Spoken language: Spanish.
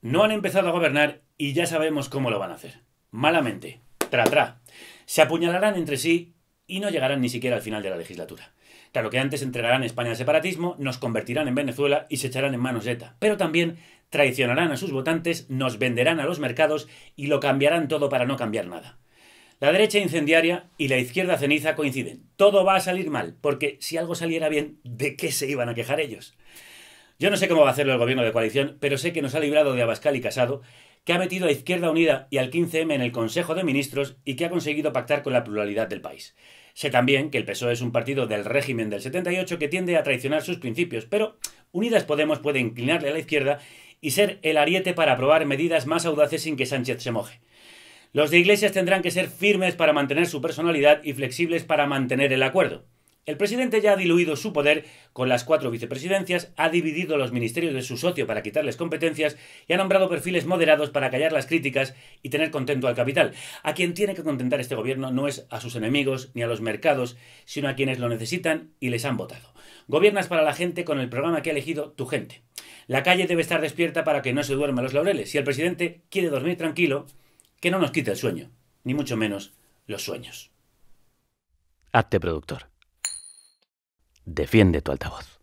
No han empezado a gobernar y ya sabemos cómo lo van a hacer. Malamente, tra tra. Se apuñalarán entre sí y no llegarán ni siquiera al final de la legislatura. Claro que antes entregarán España al separatismo, nos convertirán en Venezuela y se echarán en manos ETA, pero también traicionarán a sus votantes, nos venderán a los mercados y lo cambiarán todo para no cambiar nada. La derecha incendiaria y la izquierda ceniza coinciden. Todo va a salir mal, porque si algo saliera bien, ¿de qué se iban a quejar ellos? Yo no sé cómo va a hacerlo el gobierno de coalición, pero sé que nos ha librado de Abascal y Casado, que ha metido a Izquierda Unida y al 15M en el Consejo de Ministros y que ha conseguido pactar con la pluralidad del país. Sé también que el PSOE es un partido del régimen del 78 que tiende a traicionar sus principios, pero Unidas Podemos puede inclinarle a la izquierda y ser el ariete para aprobar medidas más audaces sin que Sánchez se moje. Los de Iglesias tendrán que ser firmes para mantener su personalidad y flexibles para mantener el acuerdo. El presidente ya ha diluido su poder con las cuatro vicepresidencias, ha dividido los ministerios de su socio para quitarles competencias y ha nombrado perfiles moderados para callar las críticas y tener contento al capital. A quien tiene que contentar este gobierno no es a sus enemigos ni a los mercados, sino a quienes lo necesitan y les han votado. Gobiernas para la gente con el programa que ha elegido tu gente. La calle debe estar despierta para que no se duerman los laureles. Si el presidente quiere dormir tranquilo, que no nos quite el sueño, ni mucho menos los sueños. Acte productor defiende tu altavoz.